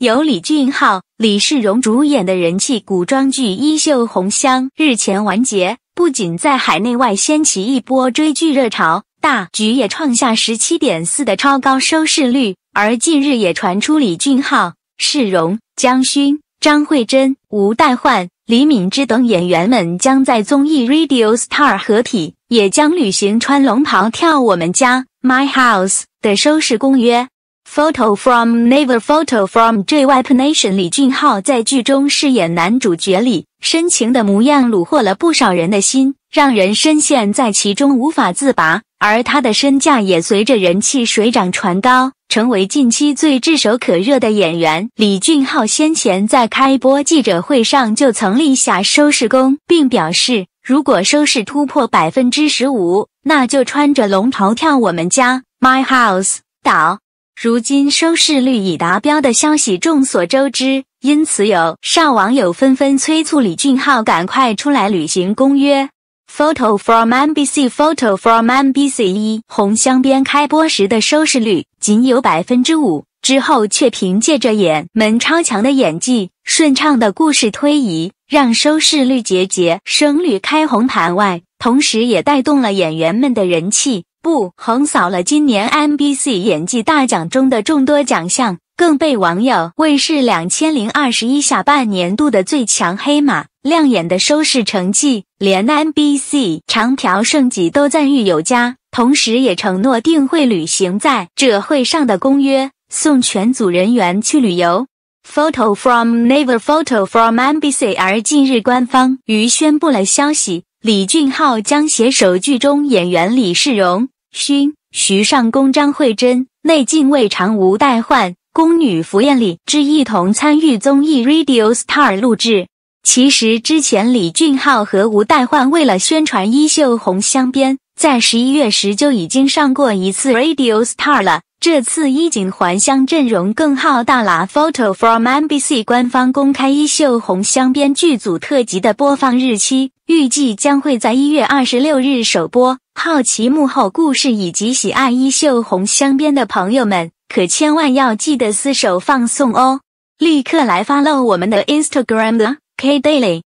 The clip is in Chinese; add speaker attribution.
Speaker 1: 由李俊昊、李世荣主演的人气古装剧《衣袖红香》日前完结，不仅在海内外掀起一波追剧热潮，大局也创下十七点四的超高收视率。而近日也传出李俊昊、世荣、姜勋、张惠珍、吴代焕、李敏之等演员们将在综艺《Radio Star》合体，也将履行穿龙袍跳《我们家 My House》的收视公约。Photo from n e v e r Photo from JYP Nation. 李俊昊在剧中饰演男主角李，深情的模样虏获了不少人的心，让人深陷在其中无法自拔。而他的身价也随着人气水涨船高，成为近期最炙手可热的演员。李俊昊先前在开播记者会上就曾立下收视功，并表示，如果收视突破百分之十五，那就穿着龙袍跳我们家 My House 岛。如今收视率已达标的消息众所周知，因此有少网友纷纷催促李俊昊赶快出来履行公约。Photo from NBC. Photo from NBC. 一《红香边》开播时的收视率仅有百分之五，之后却凭借着演们超强的演技、顺畅的故事推移，让收视率节节升，率开红盘外，同时也带动了演员们的人气。不，横扫了今年 MBC 演技大奖中的众多奖项，更被网友视为两千零二十一下半年度的最强黑马。亮眼的收视成绩，连 MBC 长条胜己都赞誉有加，同时也承诺定会履行在这会上的公约，送全组人员去旅游。Photo from n e v e r p h o t o from MBC。而近日官方于宣布了消息。李俊昊将携手剧中演员李世荣、勋、徐尚宫、张慧珍、内禁卫长吴代焕、宫女福艳丽之一同参与综艺 Radio Star 录制。其实之前李俊昊和吴代焕为了宣传《衣袖红镶边》，在十一月时就已经上过一次 Radio Star 了。这次衣锦还乡阵容更浩大啦！Photo from NBC 官方公开《衣袖红镶边》剧组特辑的播放日期，预计将会在一月二十六日首播。好奇幕后故事以及喜爱《衣袖红镶边》的朋友们，可千万要记得撕手放送哦！立刻来发 w 我们的 Instagram 啦 K Daily。